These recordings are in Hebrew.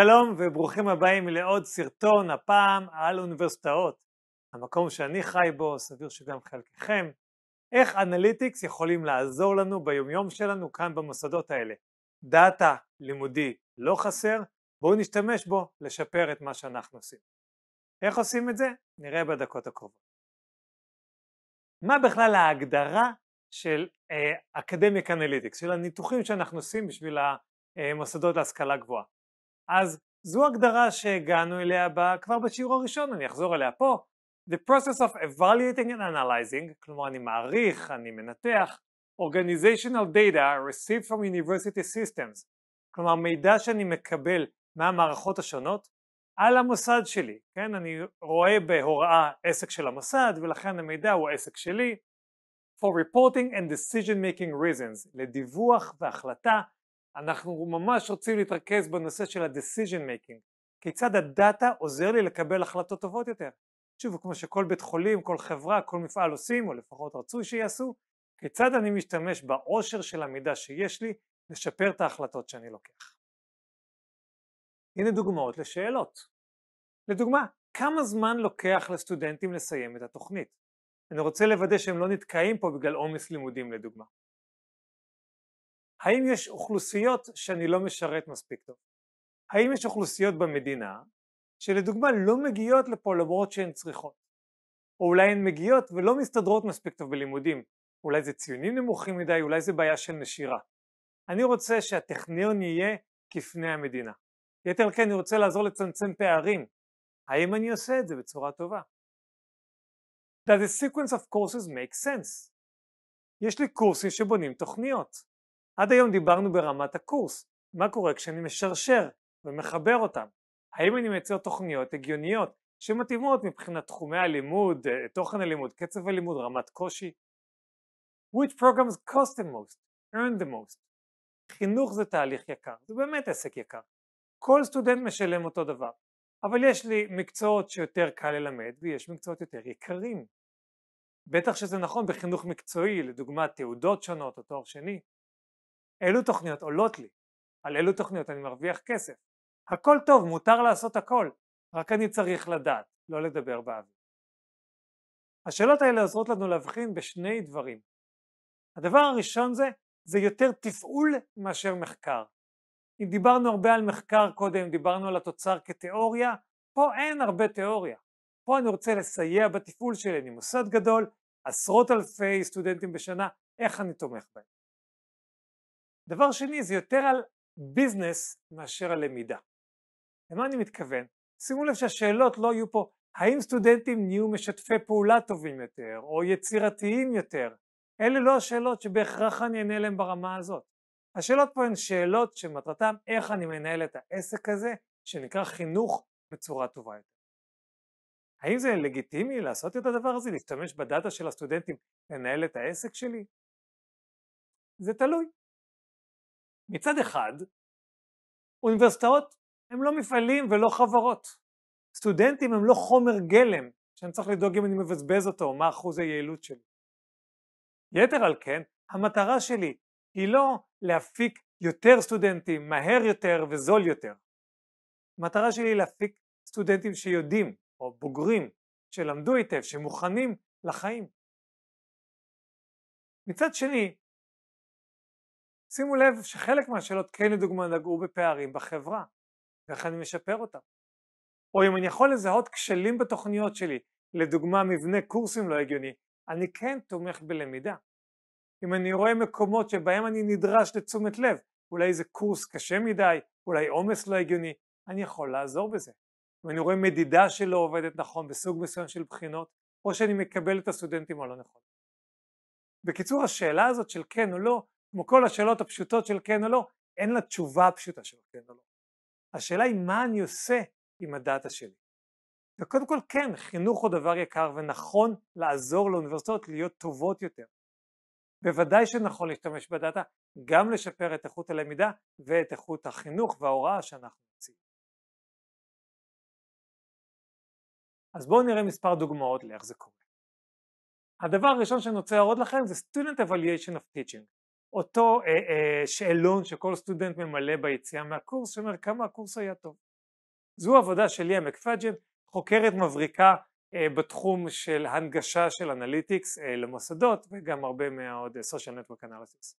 שלום וברוכים הבאים לעוד סרטון, הפעם על אוניברסיטאות, המקום שאני חי בו, סביר שגם חלקכם, איך אנליטיקס יכולים לעזור לנו ביומיום שלנו כאן במוסדות האלה. דאטה לימודי לא חסר, בואו נשתמש בו לשפר את מה שאנחנו עושים. איך עושים את זה? נראה בדקות הקרובות. מה בכלל ההגדרה של אה, אקדמיק אנליטיקס, של הניתוחים שאנחנו עושים בשביל המוסדות אה, להשכלה גבוהה? אז זו הגדרה שהגענו אליה כבר בשיעור הראשון, אני אחזור אליה פה. The process of evaluating and analyzing, כלומר אני מעריך, אני מנתח, organizational data received from university systems, כלומר מידע שאני מקבל מהמערכות השונות על המוסד שלי, כן? אני רואה בהוראה עסק של המוסד ולכן המידע הוא עסק שלי for reporting and decision making reasons, לדיווח והחלטה אנחנו ממש רוצים להתרכז בנושא של ה-decision making, כיצד הדאטה עוזר לי לקבל החלטות טובות יותר. שוב, כמו שכל בית חולים, כל חברה, כל מפעל עושים, או לפחות רצוי שיעשו, כיצד אני משתמש בעושר של המידע שיש לי לשפר את ההחלטות שאני לוקח. הנה דוגמאות לשאלות. לדוגמה, כמה זמן לוקח לסטודנטים לסיים את התוכנית? אני רוצה לוודא שהם לא נתקעים פה בגלל עומס לימודים לדוגמה. האם יש אוכלוסיות שאני לא משרת מספיק טוב? האם יש אוכלוסיות במדינה שלדוגמה לא מגיעות לפה למרות שהן צריכות? או אולי הן מגיעות ולא מסתדרות מספיק טוב בלימודים, אולי זה ציונים נמוכים מדי, אולי זה בעיה של נשירה. אני רוצה שהטכניון יהיה כפני המדינה. יתר כן, אני רוצה לעזור לצמצם פערים. האם אני עושה את זה בצורה טובה? Does the sequence of courses make sense? יש לי קורסים שבונים תוכניות. עד היום דיברנו ברמת הקורס, מה קורה כשאני משרשר ומחבר אותם, האם אני מייצר תוכניות הגיוניות שמתאימות מבחינת תחומי הלימוד, אה, תוכן הלימוד, קצב הלימוד, רמת קושי. Which programs cost the most, earn the most. חינוך זה תהליך יקר, זה באמת עסק יקר. כל סטודנט משלם אותו דבר, אבל יש לי מקצועות שיותר קל ללמד ויש מקצועות יותר יקרים. בטח שזה נכון בחינוך מקצועי, לדוגמת תעודות שונות או תואר שני. אילו תוכניות עולות לי, על אילו תוכניות אני מרוויח כסף. הכל טוב, מותר לעשות הכל, רק אני צריך לדעת, לא לדבר באוויר. השאלות האלה עוזרות לנו להבחין בשני דברים. הדבר הראשון זה, זה יותר תפעול מאשר מחקר. אם דיברנו הרבה על מחקר קודם, דיברנו על התוצר כתיאוריה, פה אין הרבה תיאוריה. פה אני רוצה לסייע בתפעול שלי, אני מוסד גדול, עשרות אלפי סטודנטים בשנה, איך אני תומך בהם. דבר שני, זה יותר על ביזנס מאשר על למידה. למה אני מתכוון? שימו לב שהשאלות לא יהיו פה האם סטודנטים נהיו משתפי פעולה טובים יותר, או יצירתיים יותר? אלה לא השאלות שבהכרח אני אענה להן ברמה הזאת. השאלות פה הן שאלות שמטרתן איך אני מנהל את העסק הזה, שנקרא חינוך בצורה טובה יותר. האם זה לגיטימי לעשות את הדבר הזה, להשתמש בדאטה של הסטודנטים לנהל את העסק שלי? זה תלוי. מצד אחד, אוניברסיטאות הן לא מפעלים ולא חברות. סטודנטים הם לא חומר גלם שאני צריך לדאוג אם אני מבזבז אותו, מה אחוז היעילות שלי. יתר על כן, המטרה שלי היא לא להפיק יותר סטודנטים, מהר יותר וזול יותר. המטרה שלי היא להפיק סטודנטים שיודעים, או בוגרים, שלמדו היטב, שמוכנים לחיים. מצד שני, שימו לב שחלק מהשאלות כן לדוגמה נגעו בפערים בחברה, ואיך אני משפר אותם. או אם אני יכול לזהות כשלים בתוכניות שלי, לדוגמה מבנה קורסים לא הגיוני, אני כן תומך בלמידה. אם אני רואה מקומות שבהם אני נדרש לתשומת לב, אולי זה קורס קשה מדי, אולי עומס לא הגיוני, אני יכול לעזור בזה. אם אני רואה מדידה שלא עובדת נכון בסוג מסוים של בחינות, או שאני מקבל את הסטודנטים הלא נכון. בקיצור, השאלה הזאת של כן או לא, כמו כל השאלות הפשוטות של כן או לא, אין לה תשובה פשוטה של כן או לא. השאלה היא מה אני עושה עם הדאטה שלי. וקודם כל כן, חינוך הוא דבר יקר ונכון לעזור לאוניברסיטאות להיות טובות יותר. בוודאי שנכון להשתמש בדאטה גם לשפר את איכות הלמידה ואת איכות החינוך וההוראה שאנחנו מציעים. אז בואו נראה מספר דוגמאות לאיך זה קורה. הדבר הראשון שאני רוצה להראות לכם זה Student Evaluation of Teaching. אותו אה, אה, שאלון שכל סטודנט ממלא ביציאה מהקורס, שאומר כמה הקורס היה טוב. זו עבודה של ליה מקפג'ן, חוקרת מבריקה אה, בתחום של הנגשה של אנליטיקס אה, למוסדות, וגם הרבה מהעוד סושיאל נטוורק אנליטיקס.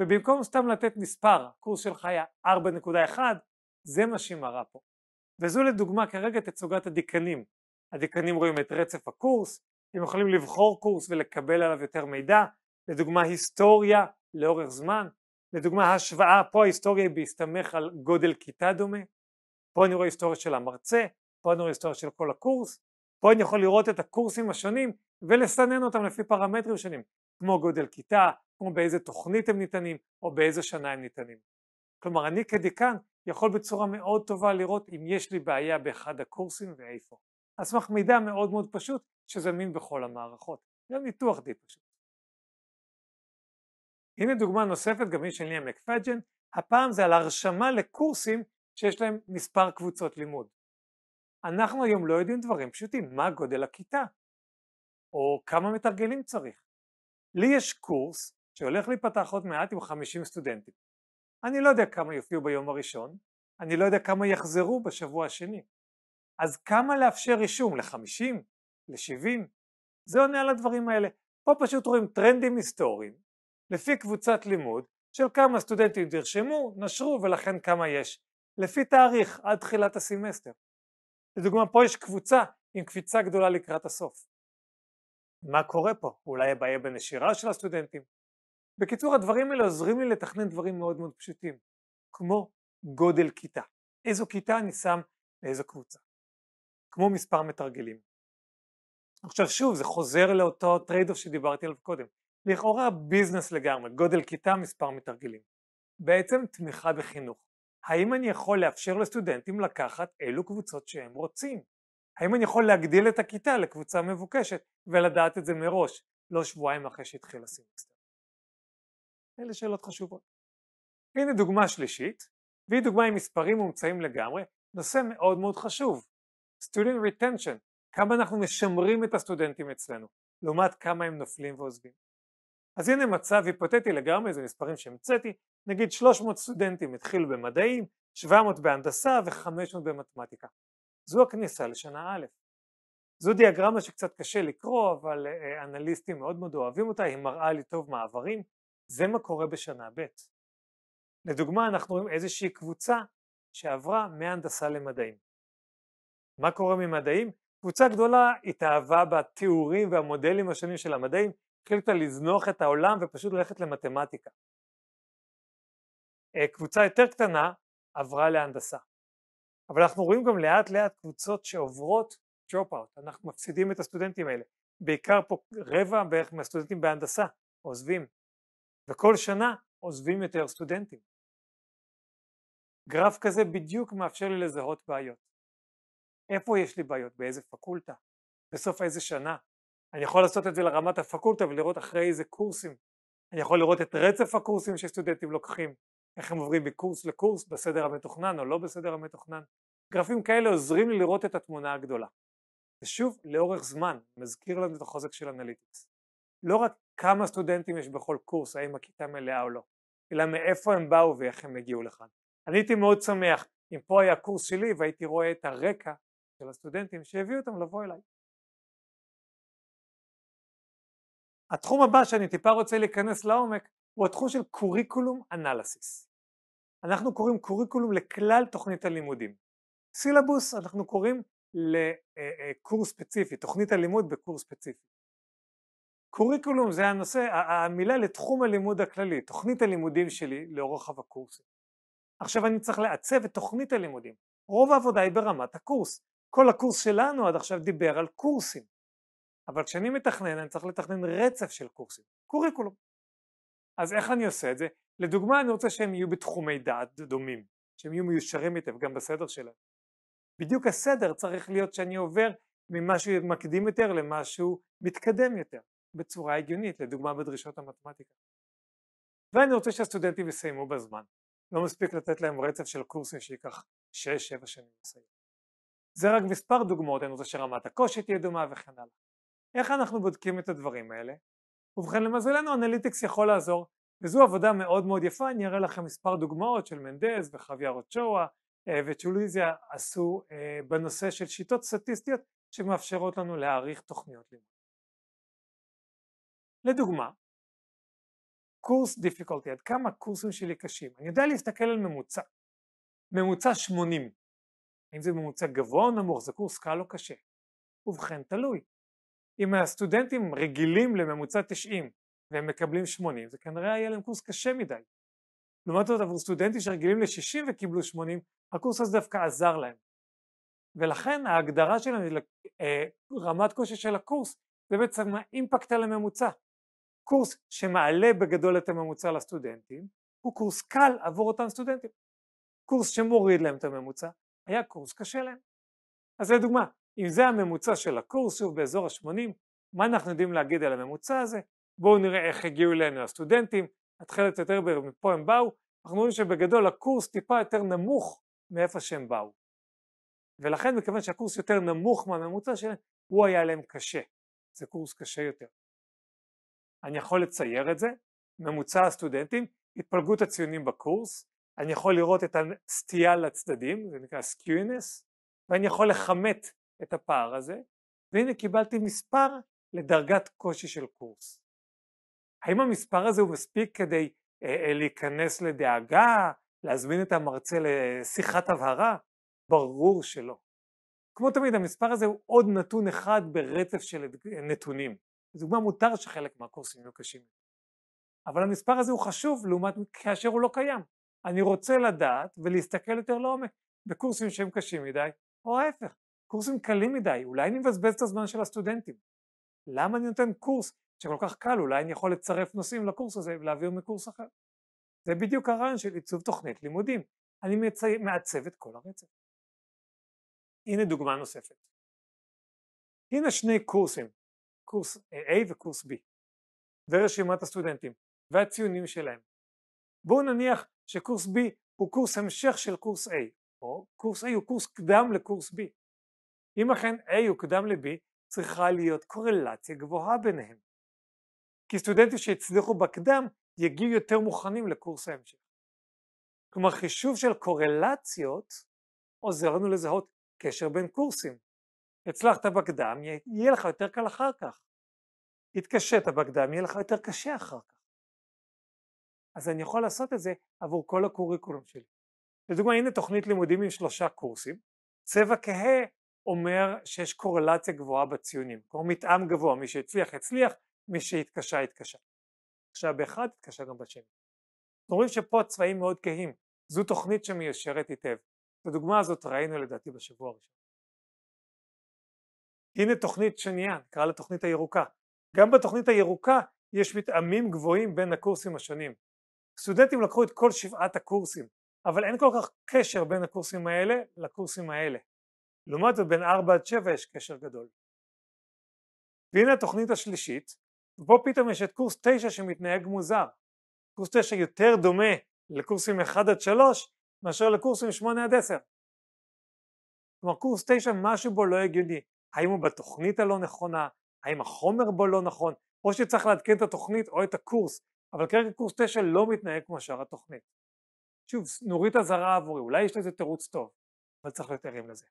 ובמקום סתם לתת מספר, הקורס שלך היה 4.1, זה מה שהיא מראה פה. וזו לדוגמה כרגע תצוגת הדיקנים. הדיקנים רואים את רצף הקורס, הם יכולים לבחור קורס ולקבל עליו יותר מידע, לדוגמה היסטוריה, לאורך זמן. לדוגמה השוואה, פה ההיסטוריה היא בהסתמך על גודל כיתה דומה, פה אני רואה היסטוריה של המרצה, פה אני רואה היסטוריה של כל הקורס, פה אני יכול לראות את הקורסים השונים ולסנן אותם לפי פרמטרים שונים, כמו גודל כיתה, כמו באיזה תוכנית הם ניתנים, או באיזה שנה הם ניתנים. כלומר, אני כדיקן יכול בצורה מאוד טובה לראות אם יש לי בעיה באחד הקורסים ואיפה. על סמך מידע מאוד מאוד פשוט שזמין בכל המערכות. זה ניתוח די פשוט. הנה דוגמה נוספת, גם היא של ניה מקפג'ן, הפעם זה על הרשמה לקורסים שיש להם מספר קבוצות לימוד. אנחנו היום לא יודעים דברים פשוטים, מה גודל הכיתה, או כמה מתרגלים צריך. לי יש קורס שהולך להיפתח עוד מעט עם 50 סטודנטים. אני לא יודע כמה יופיעו ביום הראשון, אני לא יודע כמה יחזרו בשבוע השני. אז כמה לאפשר רישום? ל-50? ל-70? זה עונה על הדברים האלה. פה פשוט רואים טרנדים היסטוריים, לפי קבוצת לימוד של כמה סטודנטים נרשמו, נשרו ולכן כמה יש, לפי תאריך עד תחילת הסמסטר. לדוגמה פה יש קבוצה עם קפיצה גדולה לקראת הסוף. מה קורה פה? אולי הבעיה בנשירה של הסטודנטים? בקיצור הדברים האלה עוזרים לי לתכנן דברים מאוד מאוד פשוטים, כמו גודל כיתה, איזו כיתה אני שם לאיזו קבוצה, כמו מספר מתרגלים. עכשיו שוב זה חוזר לאותו טרייד אוף שדיברתי עליו קודם, לכאורה ביזנס לגמרי, גודל כיתה, מספר מתרגלים. בעצם תמיכה בחינוך. האם אני יכול לאפשר לסטודנטים לקחת אילו קבוצות שהם רוצים? האם אני יכול להגדיל את הכיתה לקבוצה מבוקשת ולדעת את זה מראש, לא שבועיים אחרי שהתחיל הסמסטר? אלה שאלות חשובות. הנה דוגמה שלישית, והיא דוגמה עם מספרים מומצאים לגמרי, נושא מאוד מאוד חשוב, Student Retention, כמה אנחנו משמרים את הסטודנטים אצלנו, לעומת כמה הם נופלים ועוזבים. אז הנה מצב היפותטי לגמרי, זה מספרים שהמצאתי, נגיד 300 סטודנטים התחילו במדעים, 700 בהנדסה ו-500 במתמטיקה. זו הכניסה לשנה א'. זו דיאגרמה שקצת קשה לקרוא, אבל אה, אה, אנליסטים מאוד מאוד אוהבים אותה, היא מראה לי טוב מעברים, זה מה קורה בשנה ב'. לדוגמה, אנחנו רואים איזושהי קבוצה שעברה מהנדסה למדעים. מה קורה ממדעים? קבוצה גדולה התאהבה בתיאורים והמודלים השונים של המדעים, החליטה לזנוח את העולם ופשוט ללכת למתמטיקה. אה, קבוצה יותר קטנה עברה להנדסה. אבל אנחנו רואים גם לאט לאט קבוצות שעוברות drop-out, אנחנו מפסידים את הסטודנטים האלה. בעיקר פה רבע בערך מהסטודנטים בהנדסה עוזבים, וכל שנה עוזבים יותר סטודנטים. גרף כזה בדיוק מאפשר לי לזהות בעיות. איפה יש לי בעיות? באיזה פקולטה? בסוף איזה שנה? אני יכול לעשות את זה לרמת הפקולטה ולראות אחרי איזה קורסים. אני יכול לראות את רצף הקורסים שסטודנטים לוקחים, איך הם עוברים מקורס לקורס בסדר המתוכנן או לא בסדר המתוכנן. גרפים כאלה עוזרים לי לראות את התמונה הגדולה. ושוב, לאורך זמן, מזכיר לנו את החוזק של אנליטיקס. לא רק כמה סטודנטים יש בכל קורס, האם הכיתה מלאה או לא, אלא מאיפה הם באו ואיך הם הגיעו לכאן. אני הייתי מאוד שמח אם פה היה קורס שלי והייתי רואה את הרקע של הסטודנטים שהביאו אותם לבוא אליי. התחום הבא שאני טיפה רוצה להיכנס לעומק הוא התחום של קוריקולום אנליסיס. אנחנו קוראים קוריקולום לכלל תוכנית הלימודים. סילבוס אנחנו קוראים לקורס אה, אה, ספציפי, תוכנית הלימוד בקורס ספציפי. קוריקולום זה הנושא, המילה לתחום הלימוד הכללי, תוכנית הלימודים שלי לאורך הקורס. עכשיו אני צריך לעצב את תוכנית הלימודים. רוב העבודה היא ברמת הקורס. כל הקורס שלנו עד עכשיו דיבר על קורסים. אבל כשאני מתכנן אני צריך לתכנן רצף של קורסים, קוריקולום. אז איך אני עושה את זה? לדוגמה אני רוצה שהם יהיו בתחומי דעת דומים, שהם יהיו מיושרים היטב גם בסדר שלהם. בדיוק הסדר צריך להיות שאני עובר ממשהו מקדים יותר למשהו מתקדם יותר, בצורה הגיונית, לדוגמה בדרישות המתמטיקה. ואני רוצה שהסטודנטים יסיימו בזמן. לא מספיק לתת להם רצף של קורסים שייקח 6-7 שנים לסיים. זה רק מספר דוגמאות, אני רוצה שרמת הקושי תהיה דומה וכן הלאה. איך אנחנו בודקים את הדברים האלה? ובכן למזלנו אנליטיקס יכול לעזור וזו עבודה מאוד מאוד יפה, אני אראה לכם מספר דוגמאות של מנדז וחוויה רוצ'ואה אה, וצ'וליזיה עשו אה, בנושא של שיטות סטטיסטיות שמאפשרות לנו להעריך תוכניות לימוד. לדוגמה, קורס דיפיקולטי, עד כמה קורסים שלי קשים? אני יודע להסתכל על ממוצע, ממוצע 80, האם זה ממוצע גבוה או נמוך? זה קורס קל או קשה? ובכן תלוי, אם הסטודנטים רגילים לממוצע 90 והם מקבלים 80, זה כנראה יהיה להם קורס קשה מדי. לעומת זאת עבור סטודנטים שרגילים ל-60 וקיבלו 80, הקורס הזה דווקא עזר להם. ולכן ההגדרה שלהם לרמת אה, קושי של הקורס זה בעצם האימפקט על הממוצע. קורס שמעלה בגדול את הממוצע לסטודנטים הוא קורס קל עבור אותם סטודנטים. קורס שמוריד להם את הממוצע היה קורס קשה להם. אז לדוגמה, אם זה הממוצע של הקורס, שוב באזור ה-80, מה אנחנו יודעים להגיד על הממוצע הזה? בואו נראה איך הגיעו אלינו הסטודנטים, התחלת יותר מפה הם באו, אנחנו רואים שבגדול הקורס טיפה יותר נמוך מאיפה שהם באו. ולכן מכיוון שהקורס יותר נמוך מהממוצע שלהם, הוא היה להם קשה. זה קורס קשה יותר. אני יכול לצייר את זה, ממוצע הסטודנטים, התפלגות הציונים בקורס, אני יכול לראות את הסטייה לצדדים, זה נקרא skewiness, ואני יכול לכמת את הפער הזה, והנה קיבלתי מספר לדרגת קושי של קורס. האם המספר הזה הוא מספיק כדי אה, אה, להיכנס לדאגה, להזמין את המרצה לשיחת הבהרה? ברור שלא. כמו תמיד המספר הזה הוא עוד נתון אחד ברצף של אה, נתונים. לדוגמה מותר שחלק מהקורסים יהיו קשים. אבל המספר הזה הוא חשוב לעומת כאשר הוא לא קיים. אני רוצה לדעת ולהסתכל יותר לעומק בקורסים שהם קשים מדי, או ההפך, קורסים קלים מדי, אולי אני מבזבז את הזמן של הסטודנטים. למה אני נותן קורס שכל כך קל, אולי אני יכול לצרף נושאים לקורס הזה ולהעביר מקורס אחר. זה בדיוק הרעיון של עיצוב תוכנית לימודים. אני מצי... מעצב את כל הרצף. הנה דוגמה נוספת. הנה שני קורסים, קורס A וקורס B, ורשימת הסטודנטים, והציונים שלהם. בואו נניח שקורס B הוא קורס המשך של קורס A, או קורס A הוא קורס קדם לקורס B. אם אכן A יוקדם ל-B, צריכה להיות קורלציה גבוהה ביניהם. כי סטודנטים שהצליחו בקדם יגיעו יותר מוכנים לקורס ההמשך. כלומר חישוב של קורלציות עוזר לנו לזהות קשר בין קורסים. הצלחת בקדם, יהיה לך יותר קל אחר כך. התקשית בקדם, יהיה לך יותר קשה אחר כך. אז אני יכול לעשות את זה עבור כל הקוריקולום שלי. לדוגמה, הנה תוכנית לימודים עם שלושה קורסים, צבע כהה אומר שיש קורלציה גבוהה בציונים, כלומר מתאם גבוה, מי שהצליח הצליח, מי שהתקשה התקשה. התקשה באחד, התקשה גם בשני. אנחנו רואים שפה הצבעים מאוד כהים, זו תוכנית שמיישרת היטב. את הדוגמה הזאת ראינו לדעתי בשבוע הראשון. הנה תוכנית שנייה, נקרא לה תוכנית הירוקה. גם בתוכנית הירוקה יש מתאמים גבוהים בין הקורסים השונים. סטודנטים לקחו את כל שבעת הקורסים, אבל אין כל כך קשר בין הקורסים האלה לקורסים האלה. לעומת זאת בין 4 עד 7 יש קשר גדול. והנה התוכנית השלישית, ופה פתאום יש את קורס 9 שמתנהג מוזר. קורס 9 יותר דומה לקורסים 1 עד 3 מאשר לקורסים 8 עד 10. כלומר קורס 9 משהו בו לא הגיוני, האם הוא בתוכנית הלא נכונה, האם החומר בו לא נכון, או שצריך לעדכן את התוכנית או את הקורס, אבל כרגע קורס 9 לא מתנהג כמו שאר התוכנית. שוב, נורית אזהרה עבורי, אולי יש לזה תירוץ טוב, אבל צריך להיות ערים לזה.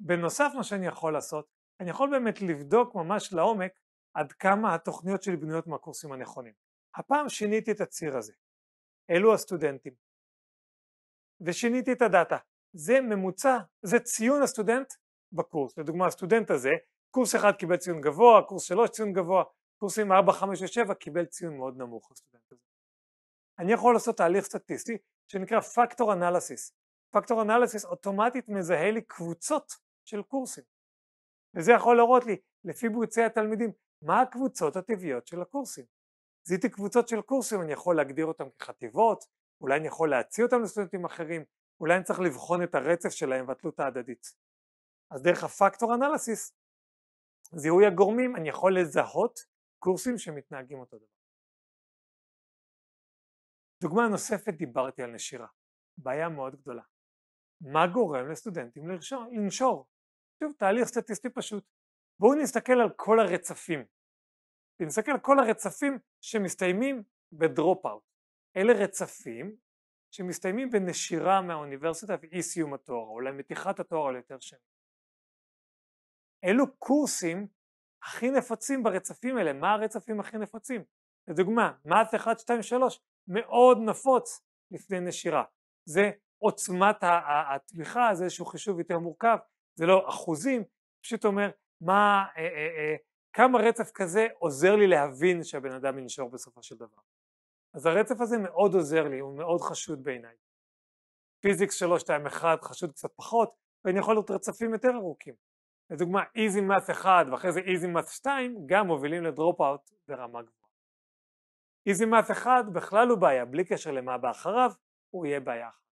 בנוסף מה שאני יכול לעשות, אני יכול באמת לבדוק ממש לעומק עד כמה התוכניות שלי בנויות מהקורסים הנכונים. הפעם שיניתי את הציר הזה, אלו הסטודנטים, ושיניתי את הדאטה, זה ממוצע, זה ציון הסטודנט בקורס, לדוגמה הסטודנט הזה, קורס אחד קיבל ציון גבוה, קורס שלוש ציון גבוה, קורסים ארבע, חמש ושבע קיבל ציון מאוד נמוך הסטודנט הזה. אני יכול לעשות תהליך סטטיסטי שנקרא Factor Analysis, Factor Analysis אוטומטית מזהה לי קבוצות של קורסים. וזה יכול להראות לי לפי בוצעי התלמידים מה הקבוצות הטבעיות של הקורסים. זיהיתי קבוצות של קורסים אני יכול להגדיר אותם כחטיבות, אולי אני יכול להציע אותם לסטודנטים אחרים, אולי אני צריך לבחון את הרצף שלהם והתלות ההדדית. אז דרך הפקטור אנליסיס, זיהוי הגורמים אני יכול לזהות קורסים שמתנהגים אותו דבר. דוגמה נוספת דיברתי על נשירה, בעיה מאוד גדולה. מה גורם לסטודנטים לנשור? שוב, תהליך סטטיסטי פשוט. בואו נסתכל על כל הרצפים. נסתכל על כל הרצפים שמסתיימים בדרופ-אאוט. אלה רצפים שמסתיימים בנשירה מהאוניברסיטה ואי סיום התואר, או למתיחת התואר על יותר שנים. אלו קורסים הכי נפוצים ברצפים האלה? מה הרצפים הכי נפוצים? לדוגמה, מאט 1, 2, 3 מאוד נפוץ לפני נשירה. זה עוצמת התמיכה, זה איזשהו חישוב יותר מורכב, זה לא אחוזים, פשוט אומר מה, אה, אה, אה, כמה רצף כזה עוזר לי להבין שהבן אדם ינשור בסופו של דבר. אז הרצף הזה מאוד עוזר לי, הוא מאוד חשוד בעיניי. פיזיקס 321 חשוד קצת פחות, ואני יכול להיות רצפים יותר ארוכים. לדוגמה איזי מס 1 ואחרי זה איזי מס 2 גם מובילים לדרופ אאוט ברמה גבוהה. איזי מס 1 בכלל הוא בעיה, בלי קשר למה באחריו, הוא יהיה בעיה אחת.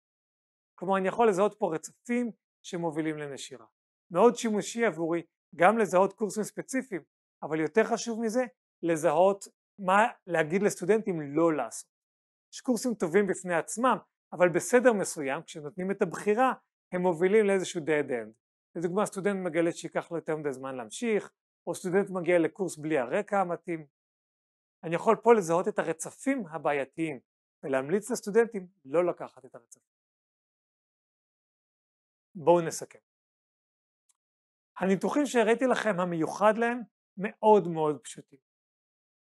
כלומר אני יכול לזהות פה רצפים שמובילים לנשירה. מאוד שימושי עבורי גם לזהות קורסים ספציפיים, אבל יותר חשוב מזה, לזהות מה להגיד לסטודנטים לא לעשות. יש קורסים טובים בפני עצמם, אבל בסדר מסוים, כשנותנים את הבחירה, הם מובילים לאיזשהו dead end. לדוגמה, סטודנט מגלה שייקח לו יותר מדי זמן להמשיך, או סטודנט מגיע לקורס בלי הרקע המתאים. אני יכול פה לזהות את הרצפים הבעייתיים, ולהמליץ לסטודנטים לא לקחת את הרצפים. בואו נסכם. הניתוחים שהראיתי לכם המיוחד להם מאוד מאוד פשוטים.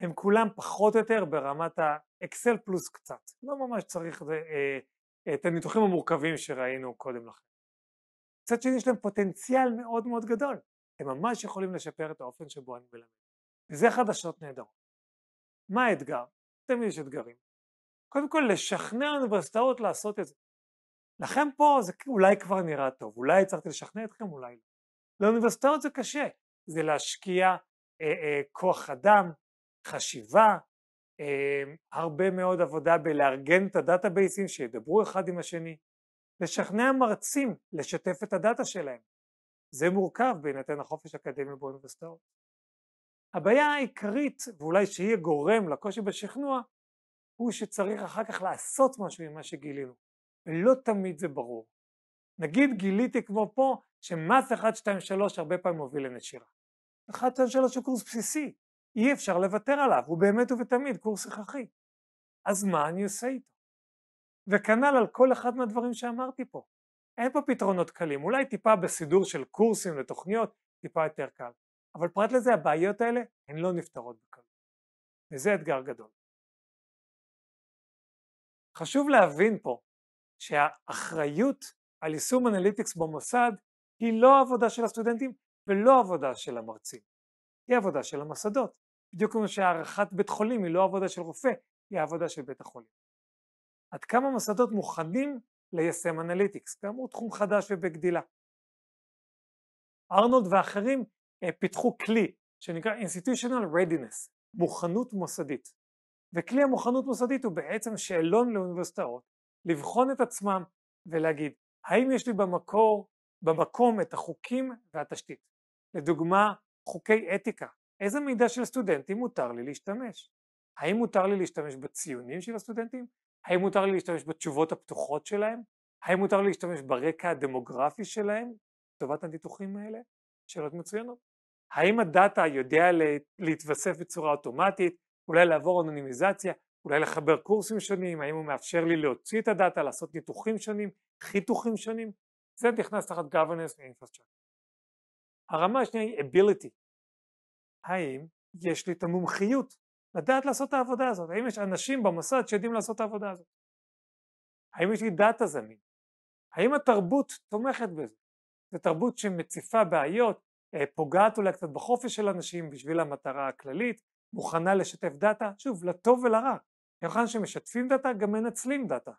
הם כולם פחות או יותר ברמת האקסל פלוס קצת. לא ממש צריך זה, אה, אה, את הניתוחים המורכבים שראינו קודם לכן. מצד שני יש להם פוטנציאל מאוד מאוד גדול. הם ממש יכולים לשפר את האופן שבו אני מלמד. וזה חדשות נהדרות. מה האתגר? תמיד יש אתגרים. קודם כל לשכנע אוניברסיטאות לעשות את זה. לכם פה זה אולי כבר נראה טוב, אולי הצלחתי לשכנע אתכם, אולי לא. לאוניברסיטאות זה קשה, זה להשקיע אה, אה, כוח אדם, חשיבה, אה, הרבה מאוד עבודה בלארגן את הדאטאבייסים שידברו אחד עם השני, לשכנע מרצים לשתף את הדאטה שלהם. זה מורכב בהינתן החופש האקדמי באוניברסיטאות. הבעיה העיקרית, ואולי שהיא הגורם לקושי בשכנוע, הוא שצריך אחר כך לעשות משהו ממה שגילינו. ולא תמיד זה ברור. נגיד גיליתי כמו פה שמס 1, 2, 3 הרבה פעמים מוביל לנשירה. 1, 2, 3 הוא קורס בסיסי, אי אפשר לוותר עליו, הוא באמת ובתמיד קורס הכרחי. אז מה אני עושה איתו? וכנ"ל על כל אחד מהדברים שאמרתי פה. אין פה פתרונות קלים, אולי טיפה בסידור של קורסים לתוכניות, טיפה יותר קל. אבל פרט לזה הבעיות האלה הן לא נפתרות בקלות. וזה אתגר גדול. חשוב להבין פה שהאחריות על יישום אנליטיקס במוסד היא לא עבודה של הסטודנטים ולא עבודה של המרצים, היא עבודה של המוסדות. בדיוק כמו שהערכת בית חולים היא לא עבודה של רופא, היא עבודה של בית החולים. עד כמה מוסדות מוכנים ליישם אנליטיקס, כאמור תחום חדש ובגדילה. ארנולד ואחרים אה, פיתחו כלי שנקרא Institutional Readiness, מוכנות מוסדית. וכלי המוכנות מוסדית הוא בעצם שאלון לאוניברסיטאות לבחון את עצמם ולהגיד האם יש לי במקור, במקום את החוקים והתשתית. לדוגמה, חוקי אתיקה. איזה מידע של סטודנטים מותר לי להשתמש? האם מותר לי להשתמש בציונים של הסטודנטים? האם מותר לי להשתמש בתשובות הפתוחות שלהם? האם מותר לי להשתמש ברקע הדמוגרפי שלהם לטובת הניתוחים האלה? שאלות מצוינות. האם הדאטה יודע להתווסף בצורה אוטומטית, אולי לעבור אנונימיזציה? אולי לחבר קורסים שונים, האם הוא מאפשר לי להוציא את הדאטה, לעשות ניתוחים שונים, חיתוכים שונים, זה נכנס תחת governance ו-infrastructure. הרמה השנייה היא ability, האם יש לי את המומחיות לדעת לעשות את העבודה הזאת, האם יש אנשים במוסד שיודעים לעשות את העבודה הזאת, האם יש לי דאטה זמין, האם התרבות תומכת בזה, זו תרבות שמציפה בעיות, אה, פוגעת אולי קצת בחופש של אנשים בשביל המטרה הכללית, מוכנה לשתף דאטה, שוב, לטוב ולרע. היכן שמשתפים דאטה גם מנצלים דאטה.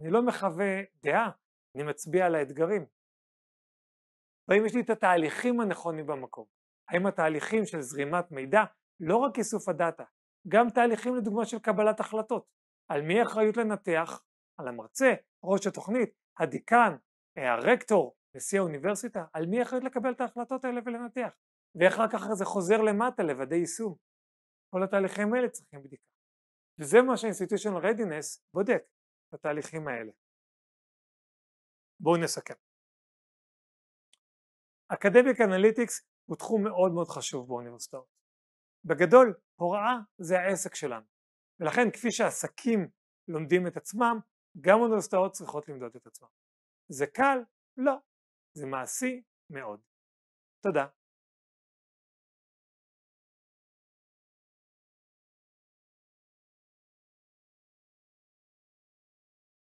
אני לא מחווה דעה, אני מצביע על האתגרים. והאם יש לי את התהליכים הנכונים במקום? האם התהליכים של זרימת מידע, לא רק איסוף הדאטה, גם תהליכים לדוגמה של קבלת החלטות. על מי האחריות לנתח? על המרצה, ראש התוכנית, הדיקן, אה, הרקטור, נשיא האוניברסיטה, על מי האחריות לקבל את ההחלטות האלה ולנתח? ואיך ואחר כך זה חוזר למטה לוודא יישום. כל התהליכים האלה צריכים בדיקה. וזה מה שה-institutional readiness בודק, בתהליכים האלה. בואו נסכם. אקדמיק אנליטיקס הוא תחום מאוד מאוד חשוב באוניברסיטאות. בגדול, הוראה זה העסק שלנו, ולכן כפי שעסקים לומדים את עצמם, גם אוניברסיטאות צריכות למדוד את עצמם. זה קל? לא. זה מעשי מאוד. תודה.